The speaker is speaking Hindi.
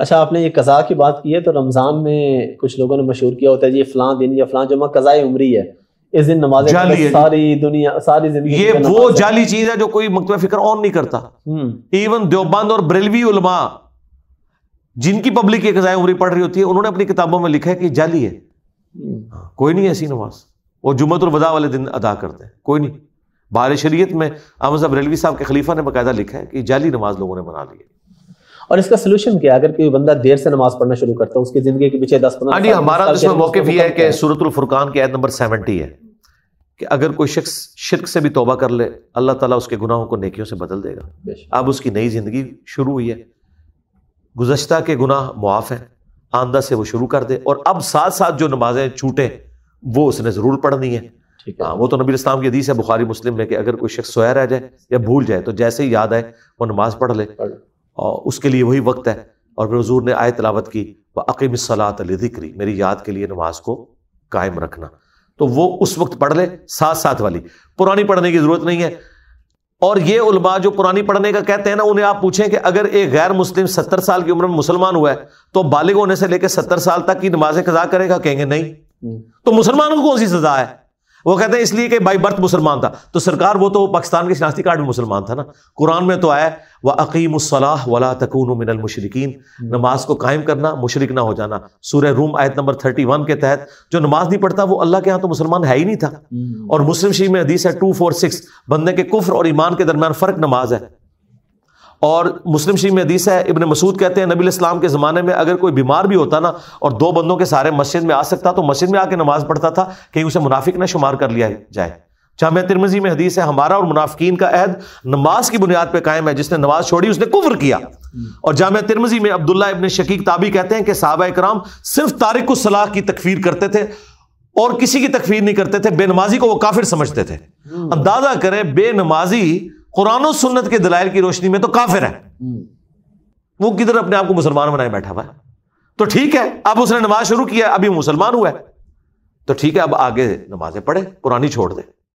अच्छा आपने ये कज़ा की बात की है तो रमज़ान में कुछ लोगों ने मशहूर किया होता है जी फलां दिन या फलां जमा कज़ा उमरी है इस दिन नमाज सारी दुनिया सारी जिंदगी ये वो जाली चीज है जो कोई मकतब फिक्र ऑन नहीं करता इवन हम्म। देवबंद और बरेलवी उलमा जिनकी पब्लिक ये कज़ाए उमरी पढ़ रही होती है उन्होंने अपनी किताबों में लिखा है कि जाली है हम्म। कोई नहीं ऐसी नमाज वो जुम्मत और वदा वाले दिन अदा करते हैं कोई नहीं बार शरीयत में अहमद साहब रेलवी साहब के खलीफा ने बकायदा लिखा है कि जाली नमाज लोगों ने बना ली है और इसका सलूशन क्या अगर कोई बंदा देर से नमाज पढ़ना शुरू करता है उसकी जिंदगी के पीछे दस पंद्रह हाँ हमारा तो इसमें मौके भी है कि सूरतुल फुरकान की आयत नंबर सेवेंटी है कि अगर कोई शख्स शिरक से भी तोबा कर ले अल्लाह ताला उसके गुनाहों को नेकियों से बदल देगा अब उसकी नई ज़िंदगी शुरू हुई है गुजश्ता के गुनाह मुआफ़ हैं आंदा से वो शुरू कर दे और अब साथ साथ जो नमाजें छूटें वो उसने ज़रूर पढ़नी है हाँ वो तो नबी इस्लाम की हदीस है बुखारी मुस्लिम में कि अगर कोई शख्स सोया रह जाए या भूल जाए तो जैसे ही याद आए वो नमाज पढ़ ले और उसके लिए वही वक्त है और फिर हजूर ने आय तलावत की व अकीम सलात ज़िक्री मेरी याद के लिए नमाज को कायम रखना तो वो उस वक्त पढ़ ले साथ साथ वाली पुरानी पढ़ने की ज़रूरत नहीं है और ये उलमा जो पुरानी पढ़ने का कहते हैं ना उन्हें आप पूछें कि अगर एक गैर मुस्लिम सत्तर साल की उम्र में मुसलमान हुआ है तो बालिग होने से लेकर सत्तर साल तक की नमाजें कजा करेगा कहेंगे नहीं हम्म। तो मुसलमानों को कौन सी सजा है वो कहते हैं इसलिए कि बाई बर्थ मुसलमान था तो सरकार वो तो पाकिस्तान के शनाख्ती कार्ड में मुसलमान था ना कुरान में तो आया व अकीमसलाह वला तकून मिनल मुशरकिन हम्म। नमाज को कायम करना मुशरक ना हो जाना सूर्य रूम आयत नंबर थर्टी वन के तहत जो नमाज नहीं पढ़ता वो अल्लाह के यहाँ तो मुसलमान है ही नहीं था हम्म। और मुस्लिम शी में हदीस है टू फोर सिक्स बंदे के कुफर और ईमान के दरमियान फ़र्क नमाज है और मुस्लिम शरीफ में हदीस है इबन मसूद कहते हैं नबी इस्लाम के ज़माने में अगर कोई बीमार भी होता ना और दो बंदों के सारे मस्जिद में आ सकता तो मस्जिद में आके नमाज़ पढ़ता था कहीं उसे मुनाफिक ना शुमार कर लिया जाए जाम तिरमजी में हदीस है हमारा और मुनाफिकीन का अहद नमाज की बुनियाद पर कायम है जिसने नमाज छोड़ी उसने कुफर किया और जाम तिरमजी में अब्दुल्ला इबन शकीक ताबी कहते हैं कि साहबा कराम सिर्फ तारिक सलाह की तकफीर करते थे और किसी की तकफीर नहीं करते थे बेनमाजी को वो काफिर समझते थे हम्म। अंदाजा करें बेनमाजी कुरान और सुन्नत के दलाइल की रोशनी में तो काफिर है हम्म। वो किधर अपने आप को मुसलमान बनाए बैठा हुआ तो ठीक है अब उसने नमाज शुरू किया अभी मुसलमान हुआ है तो ठीक है अब आगे नमाजें पढ़े कुरानी छोड़ दे